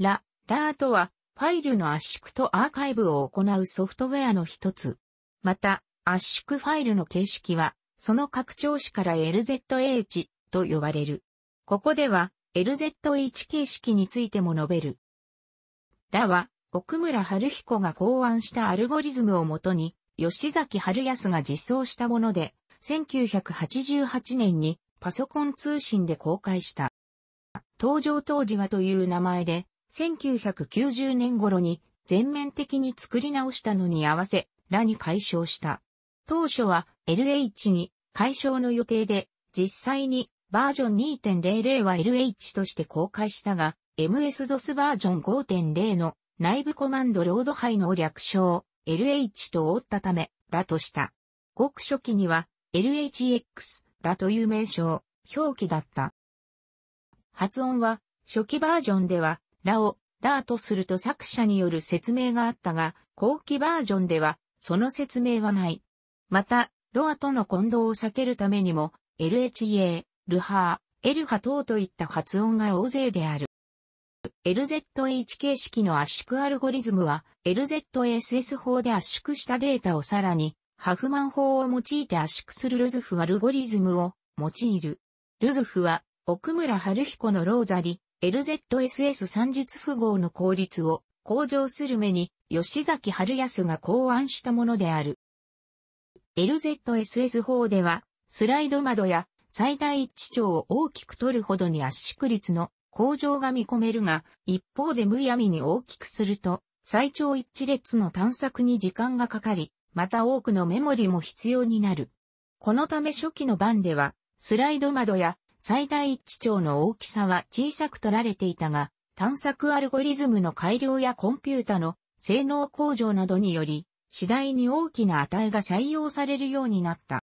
ラ、ラーとは、ファイルの圧縮とアーカイブを行うソフトウェアの一つ。また、圧縮ファイルの形式は、その拡張子から LZH と呼ばれる。ここでは、LZH 形式についても述べる。ラは、奥村春彦が考案したアルゴリズムをもとに、吉崎春康が実装したもので、1988年にパソコン通信で公開した。登場当時はという名前で、1990年頃に全面的に作り直したのに合わせ、らに解消した。当初は LH に解消の予定で、実際にバージョン2.00は LH として公開したが、MS-DOS バージョン5.0の内部コマンドロード杯の略称 LH と覆ったため、らとした。ごく初期には LHX らという名称、表記だった。発音は初期バージョンではラを、ラーとすると作者による説明があったが、後期バージョンでは、その説明はない。また、ロアとの混同を避けるためにも、LHA、ルハー、エルハ等といった発音が大勢である。LZH 形式の圧縮アルゴリズムは、LZSS 法で圧縮したデータをさらに、ハフマン法を用いて圧縮するルズフアルゴリズムを用いる。ルズフは、奥村春彦のローザリ、LZSS 三実符号の効率を向上する目に吉崎春康が考案したものである。LZSS 法ではスライド窓や最大致長を大きく取るほどに圧縮率の向上が見込めるが、一方でむやみに大きくすると、最長一致列の探索に時間がかかり、また多くのメモリも必要になる。このため初期の版では、スライド窓や最大一致長の大きさは小さく取られていたが、探索アルゴリズムの改良やコンピュータの性能向上などにより、次第に大きな値が採用されるようになった。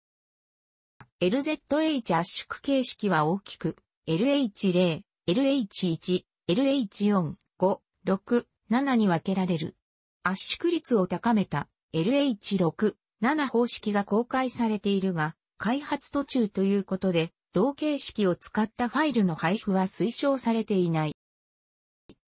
LZH 圧縮形式は大きく、LH0、LH1、LH4、5、6、7に分けられる。圧縮率を高めた LH6、7方式が公開されているが、開発途中ということで、同形式を使ったファイルの配布は推奨されていない。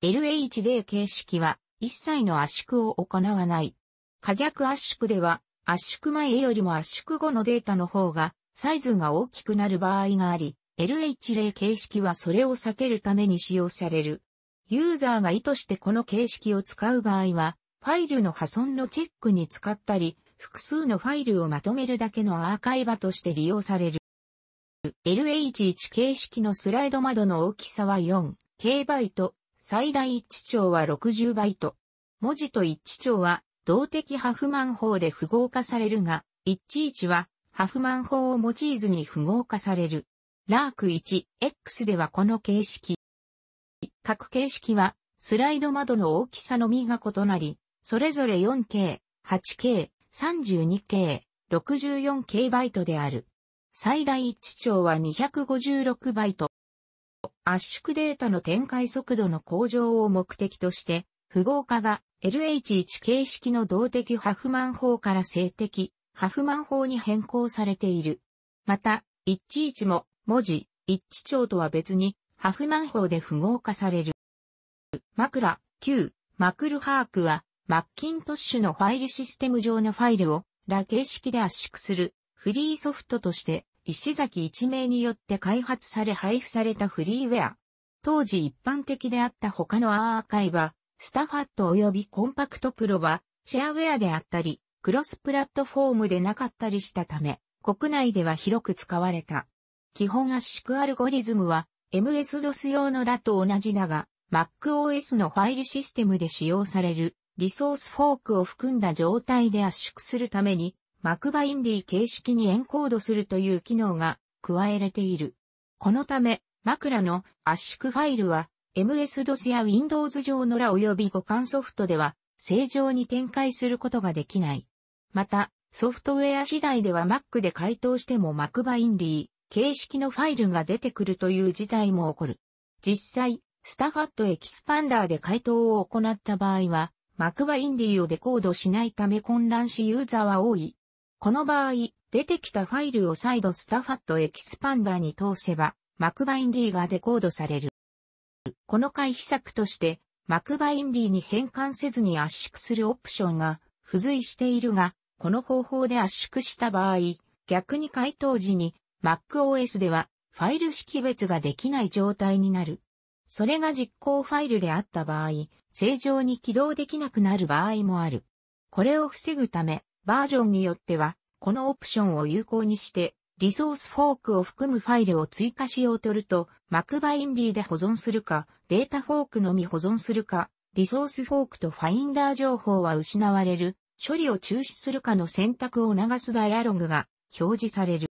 LH0 形式は一切の圧縮を行わない。可逆圧縮では圧縮前よりも圧縮後のデータの方がサイズが大きくなる場合があり、LH0 形式はそれを避けるために使用される。ユーザーが意図してこの形式を使う場合は、ファイルの破損のチェックに使ったり、複数のファイルをまとめるだけのアーカイバとして利用される。LH1 形式のスライド窓の大きさは 4K バイト、最大一兆は60バイト。文字と一兆は動的ハフマン法で符号化されるが、11はハフマン法を用いずに符号化される。ラーク 1X ではこの形式。各形式はスライド窓の大きさのみが異なり、それぞれ 4K、8K、32K、64K バイトである。最大1兆は256バイト。圧縮データの展開速度の向上を目的として、符号化が LH1 形式の動的ハフマン法から静的ハフマン法に変更されている。また、1 1一も文字、一致長とは別にハフマン法で符号化される。枕、9、マクルハークは、マッキントッシュのファイルシステム上のファイルを、ラ形式で圧縮する、フリーソフトとして、石崎一名によって開発され配布されたフリーウェア。当時一般的であった他のアーカイは、スタファット及びコンパクトプロは、シェアウェアであったり、クロスプラットフォームでなかったりしたため、国内では広く使われた。基本圧縮アルゴリズムは、MS-DOS 用のラと同じだが、MacOS のファイルシステムで使用される、リソースフォークを含んだ状態で圧縮するために、マクバインディ形式にエンコードするという機能が加えられている。このため、枕の圧縮ファイルは MS-DOS や Windows 上のらお及び互換ソフトでは正常に展開することができない。また、ソフトウェア次第では Mac で回答してもマクバインディ形式のファイルが出てくるという事態も起こる。実際、スタファットエキスパンダーで回答を行った場合は、マクバインディをデコードしないため混乱しユーザーは多い。この場合、出てきたファイルを再度スタファットエキスパンダに通せば、マクバインディがデコードされる。この回避策として、マクバインディに変換せずに圧縮するオプションが付随しているが、この方法で圧縮した場合、逆に回答時に MacOS ではファイル識別ができない状態になる。それが実行ファイルであった場合、正常に起動できなくなる場合もある。これを防ぐため、バージョンによっては、このオプションを有効にして、リソースフォークを含むファイルを追加しようとると、Mac バインディで保存するか、データフォークのみ保存するか、リソースフォークとファインダー情報は失われる、処理を中止するかの選択を流すダイアログが表示される。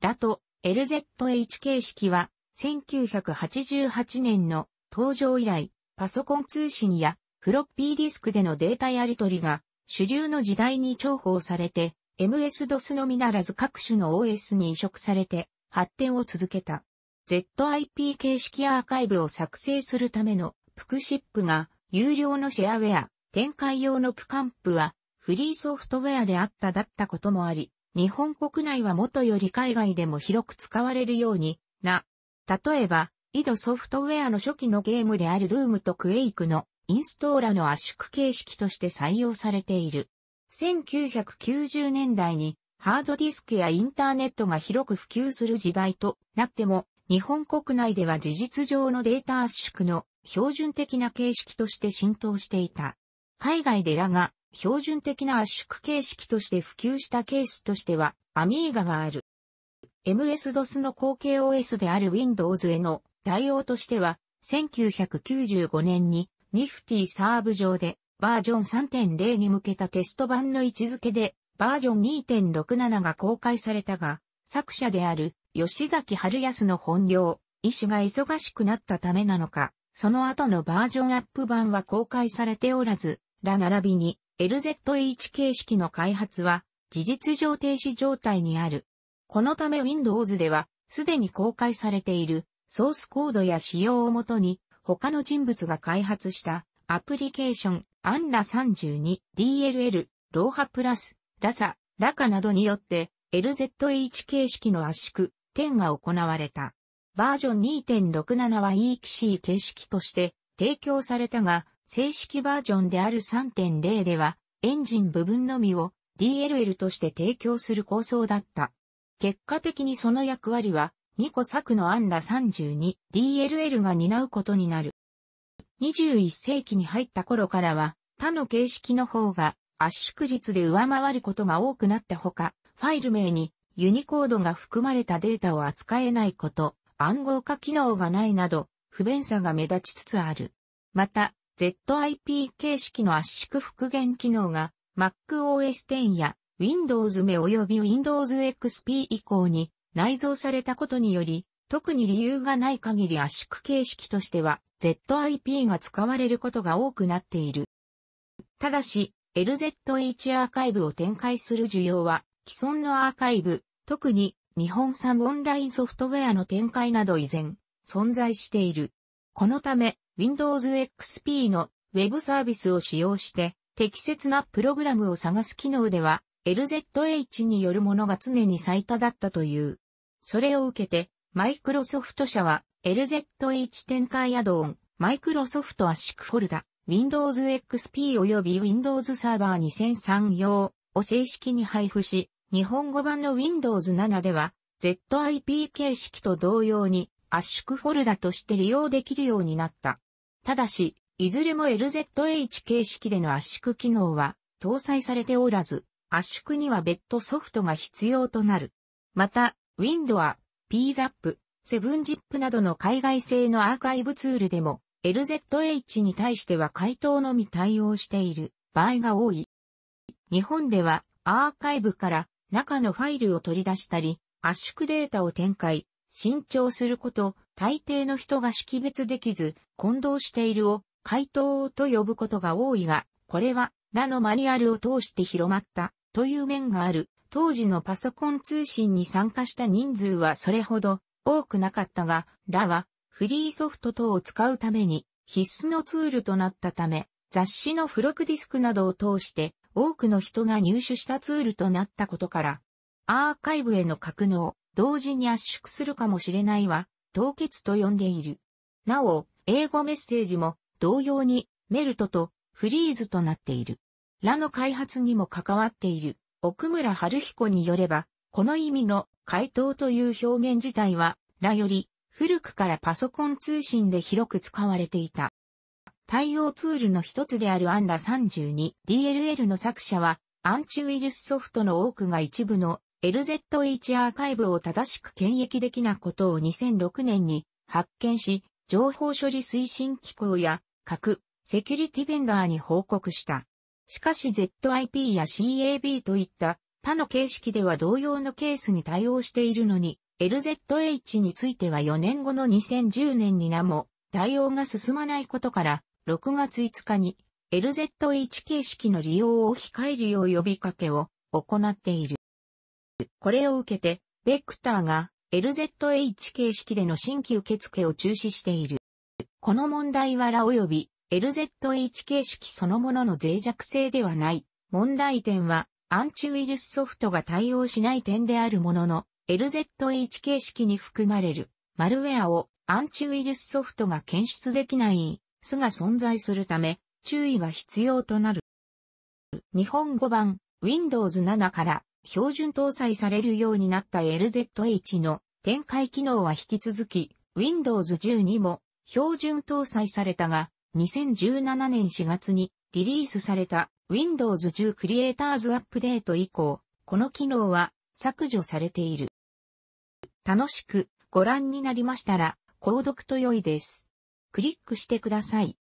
だと、LZH 形式は、1988年の登場以来、パソコン通信やフロッピーディスクでのデータやり取りが主流の時代に重宝されて、MS-DOS のみならず各種の OS に移植されて発展を続けた。ZIP 形式アーカイブを作成するためのプクシップが有料のシェアウェア、展開用のプカンプはフリーソフトウェアであっただったこともあり、日本国内は元より海外でも広く使われるようにな。例えば、井戸ソフトウェアの初期のゲームであるドゥームとクエイクのインストーラの圧縮形式として採用されている。1990年代にハードディスクやインターネットが広く普及する時代となっても、日本国内では事実上のデータ圧縮の標準的な形式として浸透していた。海外でらが標準的な圧縮形式として普及したケースとしては、アミーガがある。MS-DOS の後継 OS である Windows への対応としては、1995年にニフティサーブ上でバージョン3.0に向けたテスト版の位置づけでバージョン2.67が公開されたが、作者である吉崎春康の本業、医師が忙しくなったためなのか、その後のバージョンアップ版は公開されておらず、ら並びに LZH 形式の開発は事実上停止状態にある。このため Windows ではすでに公開されているソースコードや仕様をもとに他の人物が開発したアプリケーション、アンラ 32DLL、ローハプラス、ラサ、ラカなどによって LZH 形式の圧縮、点が行われた。バージョン2.67は EXC 形式として提供されたが、正式バージョンである3.0では、エンジン部分のみを DLL として提供する構想だった。結果的にその役割はミコ作の案ら 32DLL が担うことになる。21世紀に入った頃からは、他の形式の方が圧縮率で上回ることが多くなったほか、ファイル名にユニコードが含まれたデータを扱えないこと、暗号化機能がないなど、不便さが目立ちつつある。また、ZIP 形式の圧縮復元機能が MacOS 10や Windows 目及び Windows XP 以降に内蔵されたことにより、特に理由がない限り圧縮形式としては ZIP が使われることが多くなっている。ただし、LZH アーカイブを展開する需要は既存のアーカイブ、特に日本産オンラインソフトウェアの展開など依然存在している。このため Windows XP の Web サービスを使用して適切なプログラムを探す機能では LZH によるものが常に最多だったという。それを受けて、マイクロソフト社は LZH 展開アドオン、マイクロソフト圧縮フォルダ、Windows XP 及び Windows サーバー2003用を正式に配布し、日本語版の Windows 7では ZIP 形式と同様に圧縮フォルダとして利用できるようになった。ただし、いずれも LZH 形式での圧縮機能は搭載されておらず、圧縮には別途ソフトが必要となる。また、ウィンドア、ピーザップ、セブンジップなどの海外製のアーカイブツールでも LZH に対しては回答のみ対応している場合が多い。日本ではアーカイブから中のファイルを取り出したり圧縮データを展開、新調すること、大抵の人が識別できず混同しているを回答と呼ぶことが多いが、これは、らのマニュアルを通して広まったという面がある。当時のパソコン通信に参加した人数はそれほど多くなかったが、らはフリーソフト等を使うために必須のツールとなったため、雑誌の付録ディスクなどを通して多くの人が入手したツールとなったことから、アーカイブへの格納、同時に圧縮するかもしれないは、凍結と呼んでいる。なお、英語メッセージも同様にメルトとフリーズとなっている。らの開発にも関わっている。奥村春彦によれば、この意味の回答という表現自体は、らより古くからパソコン通信で広く使われていた。対応ツールの一つであるアンダ 32DLL の作者は、アンチウイルスソフトの多くが一部の LZH アーカイブを正しく検疫できなことを2006年に発見し、情報処理推進機構や各セキュリティベンダーに報告した。しかし ZIP や CAB といった他の形式では同様のケースに対応しているのに、LZH については4年後の2010年に名も対応が進まないことから、6月5日に LZH 形式の利用を控えるよう呼びかけを行っている。これを受けて、ベクターが LZH 形式での新規受付を中止している。この問題はら及び LZH 形式そのものの脆弱性ではない。問題点は、アンチウイルスソフトが対応しない点であるものの、LZH 形式に含まれる、マルウェアをアンチウイルスソフトが検出できない、巣が存在するため、注意が必要となる。日本語版 Windows 7から標準搭載されるようになった LZH の展開機能は引き続き Windows 10にも標準搭載されたが2017年4月にリリースされた Windows 10 Creators アップデート以降、この機能は削除されている。楽しくご覧になりましたら、購読と良いです。クリックしてください。